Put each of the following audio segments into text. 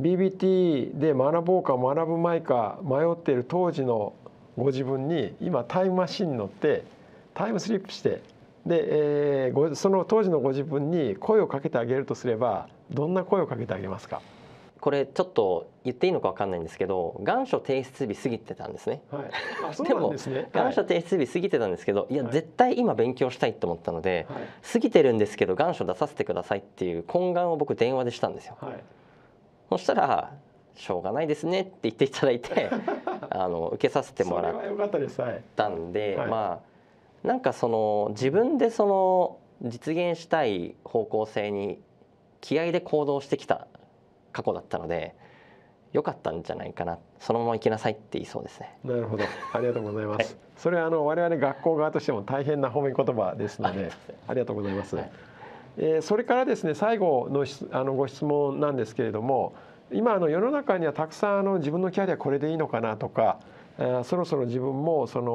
BBT で学ぼうか学ぶまいか迷っている当時のご自分に今タイムマシンに乗ってタイムスリップしてで、えー、その当時のご自分に声をかけてあげるとすればどんな声をかけてあげますかこれちょっと言っていいのか分かんないんですけど願書提出日過ぎてたんですね。はい、でも、ね、願書提出日過ぎてたんですけど、はい、いや絶対今勉強したいと思ったので、はい、過ぎてるんですけど願書出させてくださいっていう懇願を僕電話でしたんですよ。はいそしたら「しょうがないですね」って言っていただいて あの受けさせてもらったんで、まあなんかその自分でその実現したい方向性に気合で行動してきた過去だったので。良かったんじゃないかなそのまま行きなさいって言いそうですねなるほどありがとうございます、はい、それはあの我々学校側としても大変な褒め言葉ですのでありがとうございます、はいえそれからですね最後のあのご質問なんですけれども今あの世の中にはたくさんあの自分のキャリアこれでいいのかなとかそろそろ自分もその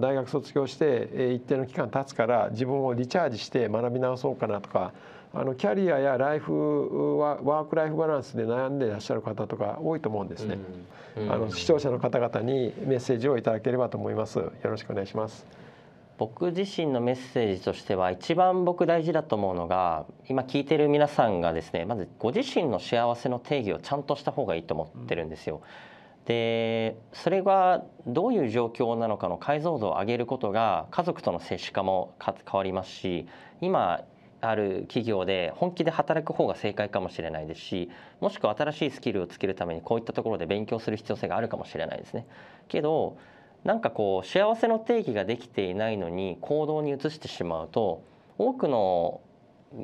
大学卒業して一定の期間経つから自分をリチャージして学び直そうかなとかあのキャリアやライフワークライフバランスで悩んでいらっしゃる方とか多いと思うんですね、あの視聴者の方々にメッセージをいただければと思いますよろしくお願いします僕自身のメッセージとしては一番僕大事だと思うのが今聞いてる皆さんがですねまずご自身の幸せの定義をちゃんとした方がいいと思ってるんですよ。でそれがどういう状況なのかの解像度を上げることが家族との接し化も変わりますし今ある企業で本気で働く方が正解かもしれないですしもしくは新しいスキルをつけるためにこういったところで勉強する必要性があるかもしれないですね。けどなんかこう幸せの定義ができていないのに行動に移してしまうと多くの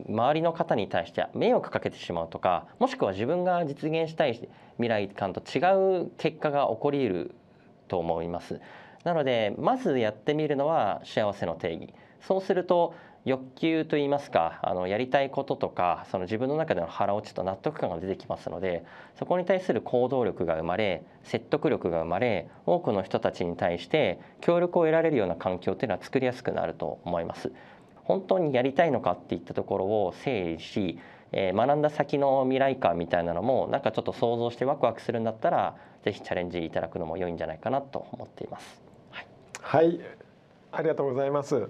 周りの方に対して迷惑かけてしまうとかもしくは自分が実現したい未来感と違う結果が起こり得ると思います。なのでまずやってみるのは幸せの定義そうすると欲求といいますかあのやりたいこととかその自分の中での腹落ちと納得感が出てきますのでそこに対する行動力が生まれ説得力が生まれ多くの人たちに対して協力を得られるような環境というのは作りやすくなると思います。本当にやりたいのかっていったところを整理し、え学んだ先の未来感みたいなのもなんかちょっと想像してワクワクするんだったら是非チャレンジいただくのも良いんじゃないかなと思っています。はい、はい、ありがとうございます。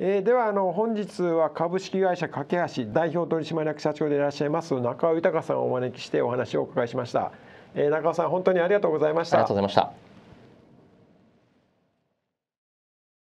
えー、ではあの本日は株式会社架橋代表取締役社長でいらっしゃいます中尾豊さんをお招きしてお話をお伺いしました、えー、中尾さん本当にありがとうございましたありがとうございました